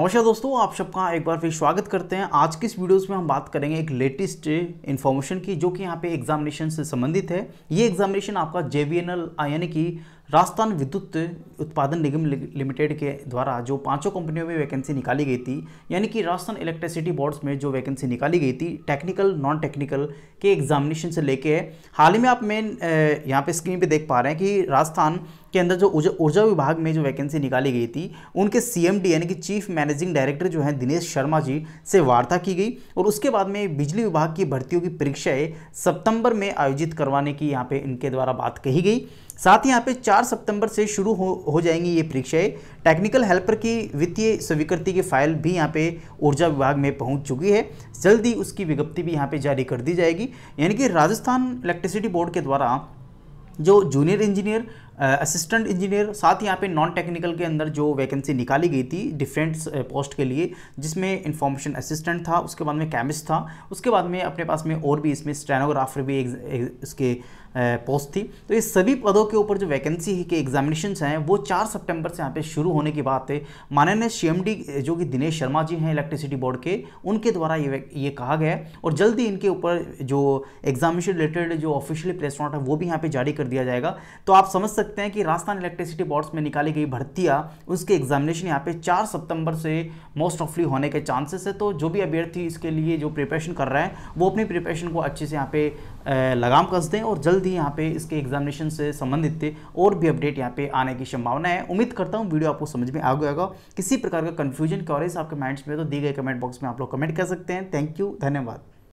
नमस्कार दोस्तों आप सबका एक बार फिर स्वागत करते हैं आज की इस वीडियोस में हम बात करेंगे एक लेटेस्ट इन्फॉर्मेशन की जो कि यहाँ पे एग्जामिनेशन से संबंधित है ये एग्जामिनेशन आपका जे यानी कि राजस्थान विद्युत उत्पादन निगम लिमिटेड के द्वारा जो पांचों कंपनियों में वैकेंसी निकाली गई थी यानी कि राजस्थान इलेक्ट्रिसिटी बोर्ड्स में जो वैकेंसी निकाली गई थी टेक्निकल नॉन टेक्निकल के एग्जामिनेशन से लेके हाल ही में आप मेन यहाँ पे स्क्रीन पे देख पा रहे हैं कि राजस्थान के अंदर जो ऊर्जा विभाग में जो वैकेंसी निकाली गई थी उनके सी यानी कि चीफ मैनेजिंग डायरेक्टर जो हैं दिनेश शर्मा जी से वार्ता की गई और उसके बाद में बिजली विभाग की भर्तियों की परीक्षाएँ सितंबर में आयोजित करवाने की यहाँ पर इनके द्वारा बात कही गई साथ ही यहाँ पे चार चार सितंबर से शुरू हो हो जाएंगी ये परीक्षाएं टेक्निकल हेल्पर की वित्तीय स्वीकृति की फाइल भी यहाँ पे ऊर्जा विभाग में पहुँच चुकी है जल्दी उसकी विज्ञप्ति भी यहाँ पे जारी कर दी जाएगी यानी कि राजस्थान इलेक्ट्रिसिटी बोर्ड के द्वारा जो जूनियर इंजीनियर असिस्टेंट इंजीनियर साथ ही यहाँ पे नॉन टेक्निकल के अंदर जो वैकेंसी निकाली गई थी डिफरेंट पोस्ट uh, के लिए जिसमें इंफॉर्मेशन असिस्टेंट था उसके बाद में केमिस्ट था उसके बाद में अपने पास में और भी इसमें स्टेनोग्राफर भी एक, एक, इसके पोस्ट uh, थी तो ये सभी पदों के ऊपर जो वैकेंसी के एग्जामिनेशन हैं वो चार सितंबर से यहाँ पे शुरू होने की बात है माननीय सीएमडी uh, जो कि दिनेश शर्मा जी हैं इलेक्ट्रिसिटी बोर्ड के उनके द्वारा ये ये कहा गया है और जल्द ही इनके ऊपर जो एग्जामिनेशन रिलेटेड जो ऑफिशियली प्लेसमेंट है वो भी यहाँ पर जारी कर कर दिया जाएगा तो आप समझ सकते हैं कि राजस्थान इलेक्ट्रिसिटी बोर्ड्स में निकाली गई भर्तियां उसके एग्जामिनेशन यहाँ पे चार सितंबर से मोस्ट ऑफली होने के चांसेस है तो जो भी अभ्यर्थी इसके लिए जो प्रिपरेशन कर रहे हैं वो अपनी प्रिपरेशन को अच्छे से यहाँ पे लगाम कस दें और जल्द ही यहाँ पे इसके एग्जामिनेशन से संबंधित और भी अपडेट यहाँ पे आने की संभावना है उम्मीद करता हूँ वीडियो आपको समझ में आ गया किसी प्रकार का कन्फ्यूजन क्योरेज आपके माइंड्स में तो दी गई कमेंट बॉक्स में आप लोग कमेंट कर सकते हैं थैंक यू धन्यवाद